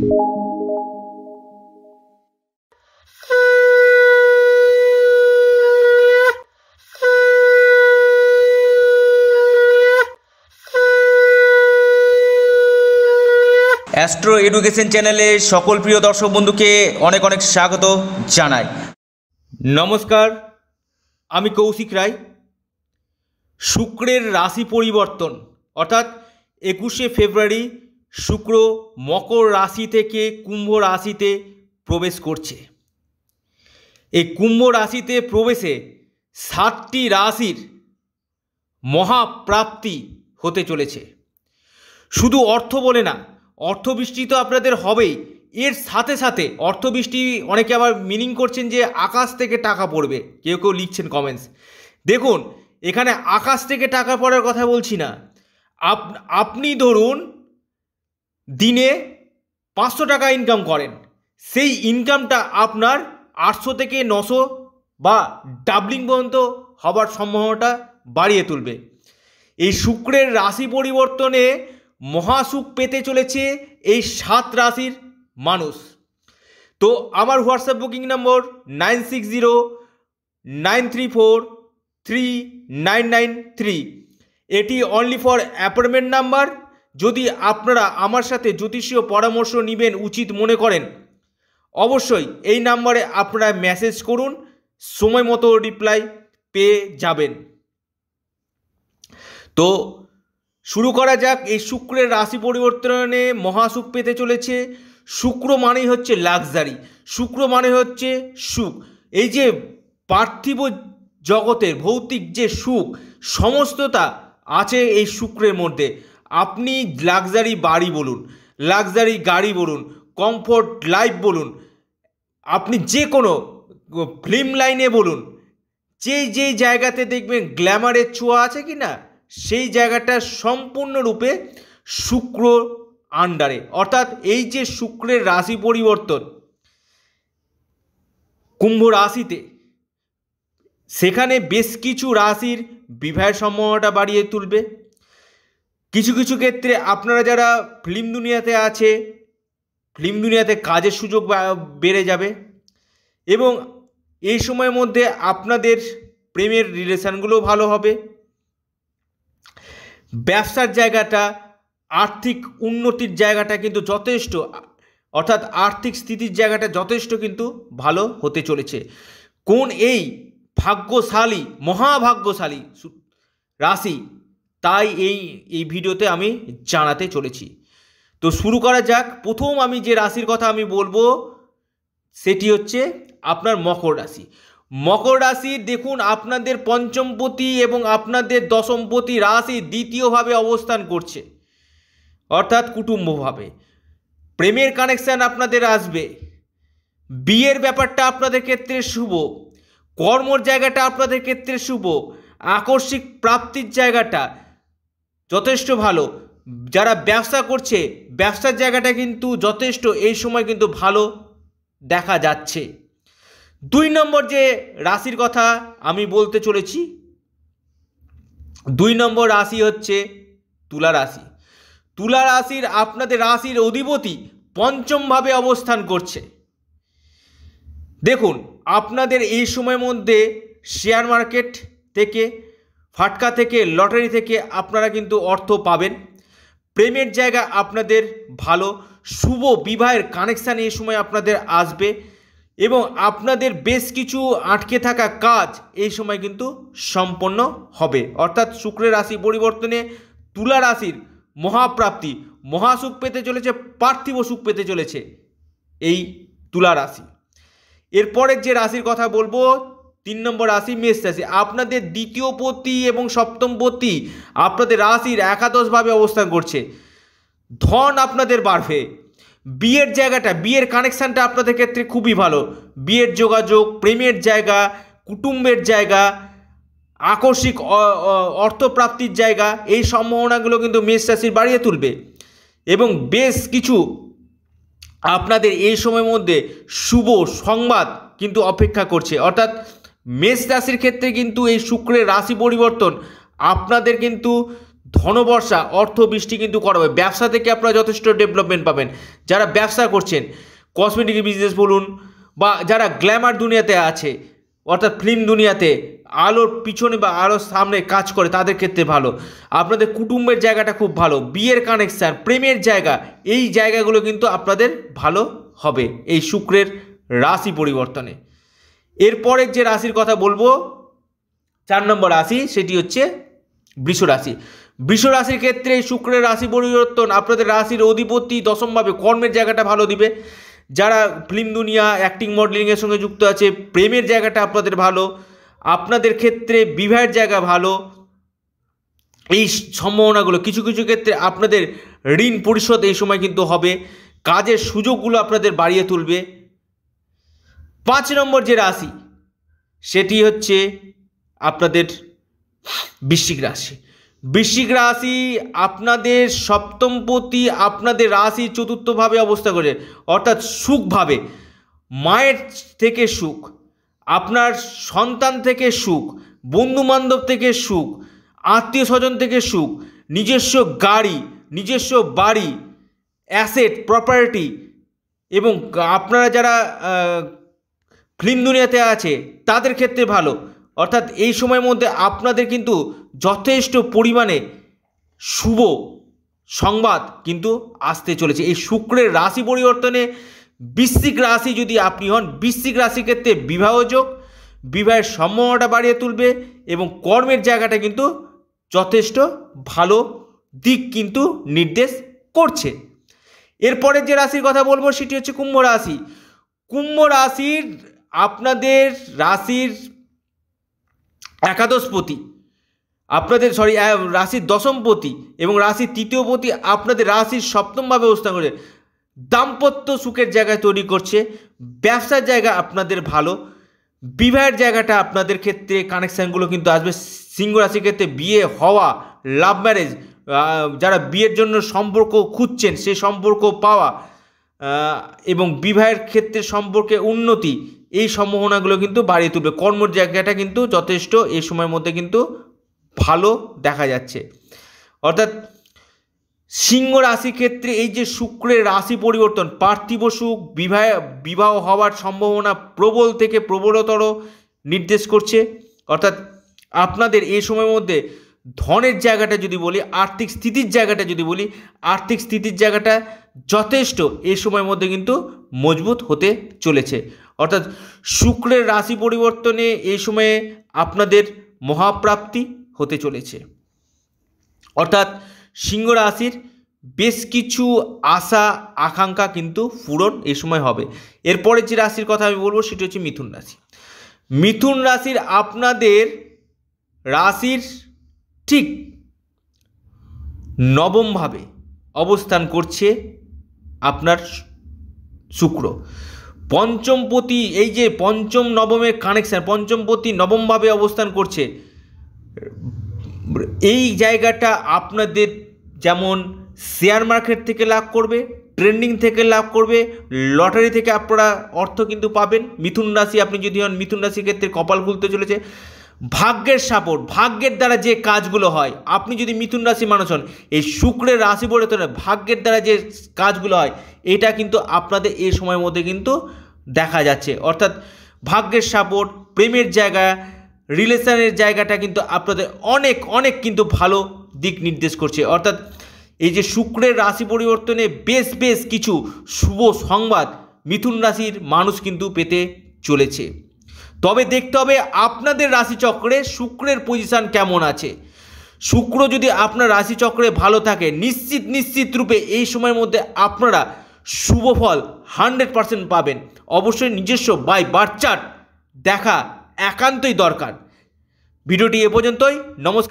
astro education চ্যানেলে সকল প্রিয় দর্শক বন্ধুকে অনেক অনেক স্বাগত জানাই নমস্কার আমি কৌশিক রায় শুক্রের রাশি পরিবর্তন অর্থাৎ একুশে ফেব্রুয়ারি শুক্র মকর রাশি থেকে কুম্ভ রাশিতে প্রবেশ করছে এই কুম্ভ রাশিতে প্রবেশে সাতটি রাশির মহাপ্রাপ্তি হতে চলেছে শুধু অর্থ বলে না অর্থবৃষ্টি তো আপনাদের হবেই এর সাথে সাথে অর্থবৃষ্টি অনেকে আবার মিনিং করছেন যে আকাশ থেকে টাকা পড়বে কেউ কেউ লিখছেন কমেন্টস দেখুন এখানে আকাশ থেকে টাকা পড়ার কথা বলছি না আপনি ধরুন দিনে পাঁচশো টাকা ইনকাম করেন সেই ইনকামটা আপনার আটশো থেকে নশো বা ডাবলিং পর্যন্ত হবার সম্ভাবনাটা বাড়িয়ে তুলবে এই শুক্রের রাশি পরিবর্তনে মহাসুখ পেতে চলেছে এই সাত রাশির মানুষ তো আমার WhatsApp booking number nine six zero nine three four three nine nine three এটি অনলি ফর অ্যাপয়েন্টমেন্ট নাম্বার যদি আপনারা আমার সাথে জ্যোতিষীয় পরামর্শ নেবেন উচিত মনে করেন অবশ্যই এই নাম্বারে আপনারা মেসেজ করুন সময় মতো রিপ্লাই পেয়ে যাবেন তো শুরু করা যাক এই শুক্রের রাশি পরিবর্তনে মহাসুখ পেতে চলেছে শুক্র মানেই হচ্ছে লাক্সারি শুক্র মানে হচ্ছে সুখ এই যে পার্থিব জগতের ভৌতিক যে সুখ সমস্ততা আছে এই শুক্রের মধ্যে আপনি লাক্সারি বাড়ি বলুন লাক্সারি গাড়ি বলুন কমফোর্ট লাইফ বলুন আপনি যে কোনো ফিল্ম লাইনে বলুন যে যে জায়গাতে দেখবেন গ্ল্যামারের ছোঁয়া আছে কি না সেই জায়গাটা সম্পূর্ণরূপে শুক্র আন্ডারে অর্থাৎ এই যে শুক্রের রাশি পরিবর্তন কুম্ভ রাশিতে সেখানে বেশ কিছু রাশির বিবাহের সম্ভাবনাটা বাড়িয়ে তুলবে কিছু কিছু ক্ষেত্রে আপনারা যারা ফিল্ম দুনিয়াতে আছে ফিল্ম দুনিয়াতে কাজের সুযোগ বেড়ে যাবে এবং এই সময়ের মধ্যে আপনাদের প্রেমের রিলেশানগুলো ভালো হবে ব্যবসার জায়গাটা আর্থিক উন্নতির জায়গাটা কিন্তু যথেষ্ট অর্থাৎ আর্থিক স্থিতির জায়গাটা যথেষ্ট কিন্তু ভালো হতে চলেছে কোন এই ভাগ্যশালী মহাভাগ্যশালী রাশি তাই এই এই ভিডিওতে আমি জানাতে চলেছি তো শুরু করা যাক প্রথম আমি যে রাশির কথা আমি বলবো সেটি হচ্ছে আপনার মকর রাশি মকর রাশি দেখুন আপনাদের পঞ্চমপতি এবং আপনাদের দশমপতি রাশি দ্বিতীয়ভাবে অবস্থান করছে অর্থাৎ কুটুম্বভাবে প্রেমের কানেকশান আপনাদের আসবে বিয়ের ব্যাপারটা আপনাদের ক্ষেত্রে শুভ কর্মর জায়গাটা আপনাদের ক্ষেত্রে শুভ আকস্মিক প্রাপ্তির জায়গাটা যথেষ্ট ভালো যারা ব্যবসা করছে ব্যবসার জায়গাটা কিন্তু যথেষ্ট এই সময় কিন্তু ভালো দেখা যাচ্ছে দুই নম্বর যে রাশির কথা আমি বলতে চলেছি দুই নম্বর রাশি হচ্ছে তুলা রাশি তুলা রাশির আপনাদের রাশির অধিপতি পঞ্চমভাবে অবস্থান করছে দেখুন আপনাদের এই সময়ের মধ্যে শেয়ার মার্কেট থেকে ফাটকা থেকে লটারি থেকে আপনারা কিন্তু অর্থ পাবেন প্রেমের জায়গা আপনাদের ভালো শুভ বিবাহের কানেকশান এই সময় আপনাদের আসবে এবং আপনাদের বেশ কিছু আটকে থাকা কাজ এই সময় কিন্তু সম্পন্ন হবে অর্থাৎ শুক্রের রাশি পরিবর্তনে তুলা রাশির মহাপ্রাপ্তি মহাসুখ পেতে চলেছে পার্থিব সুখ পেতে চলেছে এই তুলা রাশি এরপরের যে রাশির কথা বলবো তিন নম্বর রাশি মেষ রাশি আপনাদের দ্বিতীয় পতি এবং সপ্তম পতি আপনাদের রাশির একাদশভাবে অবস্থান করছে ধন আপনাদের বাড়বে বিয়ের জায়গাটা বিয়ের কানেকশানটা আপনাদের ক্ষেত্রে খুবই ভালো বিয়ের যোগাযোগ প্রেমের জায়গা কুটুম্বের জায়গা আকস্মিক অর্থপ্রাপ্তির জায়গা এই সম্ভাবনাগুলো কিন্তু মেষ রাশির বাড়িয়ে তুলবে এবং বেশ কিছু আপনাদের এই সময়ের মধ্যে শুভ সংবাদ কিন্তু অপেক্ষা করছে অর্থাৎ মেষ রাশির ক্ষেত্রে কিন্তু এই শুক্রের রাশি পরিবর্তন আপনাদের কিন্তু ধনবর্ষা অর্থ বৃষ্টি কিন্তু করা হবে ব্যবসা থেকে আপনারা যথেষ্ট ডেভেলপমেন্ট পাবেন যারা ব্যবসা করছেন কসমেটিক বিজনেস বলুন বা যারা গ্ল্যামার দুনিয়াতে আছে অর্থাৎ ফিল্ম দুনিয়াতে আলোর পিছনে বা আলোর সামনে কাজ করে তাদের ক্ষেত্রে ভালো আপনাদের কুটুম্বের জায়গাটা খুব ভালো বিয়ের কানেকশান প্রেমের জায়গা এই জায়গাগুলো কিন্তু আপনাদের ভালো হবে এই শুক্রের রাশি পরিবর্তনে এরপরের যে রাশির কথা বলবো চার নম্বর রাশি সেটি হচ্ছে বৃষ রাশি বৃষ রাশির ক্ষেত্রে শুক্রের রাশি পরিবর্তন আপনাদের রাশির অধিপতি দশমভাবে কর্মের জায়গাটা ভালো দিবে যারা ফিল্ম দুনিয়া অ্যাক্টিং মডেলিংয়ের সঙ্গে যুক্ত আছে প্রেমের জায়গাটা আপনাদের ভালো আপনাদের ক্ষেত্রে বিবাহের জায়গা ভালো এই সম্ভাবনাগুলো কিছু কিছু ক্ষেত্রে আপনাদের ঋণ পরিশোধ এই সময় কিন্তু হবে কাজের সুযোগগুলো আপনাদের বাড়িয়ে তুলবে পাঁচ নম্বর যে রাশি সেটি হচ্ছে আপনাদের বৃশ্চিক রাশি বৃশ্চিক রাশি আপনাদের সপ্তমপতি আপনাদের রাশি চতুর্থভাবে অবস্থা করে অর্থাৎ সুখভাবে মায়ের থেকে সুখ আপনার সন্তান থেকে সুখ বন্ধুবান্ধব থেকে সুখ আত্মীয় স্বজন থেকে সুখ নিজস্ব গাড়ি নিজস্ব বাড়ি অ্যাসেট প্রপার্টি এবং আপনারা যারা ফিল্ম দুনিয়াতে আছে তাদের ক্ষেত্রে ভালো অর্থাৎ এই সময়ের মধ্যে আপনাদের কিন্তু যথেষ্ট পরিমাণে শুভ সংবাদ কিন্তু আসতে চলেছে এই শুক্রের রাশি পরিবর্তনে বৃশ্চিক রাশি যদি আপনি হন বৃশ্চিক রাশির ক্ষেত্রে বিবাহযোগ বিবাহের সম্ভাবনাটা বাড়িয়ে তুলবে এবং কর্মের জায়গাটা কিন্তু যথেষ্ট ভালো দিক কিন্তু নির্দেশ করছে এরপরে যে রাশির কথা বলবো সেটি হচ্ছে কুম্ভ রাশি কুম্ভ রাশির আপনাদের রাশির একাদশপতি আপনাদের সরি রাশির দশমপতি এবং রাশির তৃতীয়পতি আপনাদের রাশির সপ্তমভাবে অবস্থান করে দাম্পত্য সুখের জায়গায় তৈরি করছে ব্যবসার জায়গা আপনাদের ভালো বিবাহের জায়গাটা আপনাদের ক্ষেত্রে কানেকশানগুলো কিন্তু আসবে সিংহ রাশির ক্ষেত্রে বিয়ে হওয়া লাভ ম্যারেজ যারা বিয়ের জন্য সম্পর্ক খুঁজছেন সে সম্পর্ক পাওয়া এবং বিবাহের ক্ষেত্রে সম্পর্কে উন্নতি এই সম্ভাবনাগুলো কিন্তু বাড়িয়ে তুলবে কর্মর জায়গাটা কিন্তু যথেষ্ট এই সময়ের মধ্যে কিন্তু ভালো দেখা যাচ্ছে অর্থাৎ সিংহ রাশি ক্ষেত্রে এই যে শুক্রের রাশি পরিবর্তন পার্থিব সুখ বিবাহ বিবাহ হওয়ার সম্ভাবনা প্রবল থেকে প্রবলতর নির্দেশ করছে অর্থাৎ আপনাদের এই সময়ের মধ্যে ধনের জায়গাটা যদি বলি আর্থিক স্থিতির জায়গাটা যদি বলি আর্থিক স্থিতির জায়গাটা যথেষ্ট এই সময়ের মধ্যে কিন্তু মজবুত হতে চলেছে অর্থাৎ শুক্রের রাশি পরিবর্তনে এই সময়ে আপনাদের মহাপ্রাপ্তি হতে চলেছে অর্থাৎ সিংহ রাশির বেশ কিছু আশা আকাঙ্ক্ষা কিন্তু পূরণ এ সময় হবে এরপরে যে রাশির কথা আমি বলবো সেটি হচ্ছে মিথুন রাশি মিথুন রাশির আপনাদের রাশির ঠিক নবমভাবে অবস্থান করছে আপনার শুক্র পঞ্চমপতি এই যে পঞ্চম নবমের কানেকশান পঞ্চমপতি নবমভাবে অবস্থান করছে এই জায়গাটা আপনাদের যেমন শেয়ার মার্কেট থেকে লাভ করবে ট্রেন্ডিং থেকে লাভ করবে লটারি থেকে আপনারা অর্থ কিন্তু পাবেন মিথুন রাশি আপনি যদি হন মিথুন রাশির ক্ষেত্রে কপাল খুলতে চলেছে ভাগ্যের সাপোর্ট ভাগ্যের দ্বারা যে কাজগুলো হয় আপনি যদি মিথুন রাশি মানুষ হন এই শুক্রের রাশি পরিবর্তনে ভাগ্যের দ্বারা যে কাজগুলো হয় এটা কিন্তু আপনাদের এই সময়ের মধ্যে কিন্তু দেখা যাচ্ছে অর্থাৎ ভাগ্যের সাপোর্ট প্রেমের জায়গা রিলেশনের জায়গাটা কিন্তু আপনাদের অনেক অনেক কিন্তু ভালো দিক নির্দেশ করছে অর্থাৎ এই যে শুক্রের রাশি পরিবর্তনে বেশ বেশ কিছু শুভ সংবাদ মিথুন রাশির মানুষ কিন্তু পেতে চলেছে তবে দেখতে হবে আপনাদের রাশিচক্রে শুক্রের পজিশান কেমন আছে শুক্র যদি আপনার রাশিচক্রে ভালো থাকে নিশ্চিত নিশ্চিত রূপে এই সময়ের মধ্যে আপনারা শুভ ফল হান্ড্রেড পারসেন্ট পাবেন অবশ্যই নিজস্ব বাই বার্থ দেখা একান্তই দরকার ভিডিওটি এ পর্যন্তই নমস্কার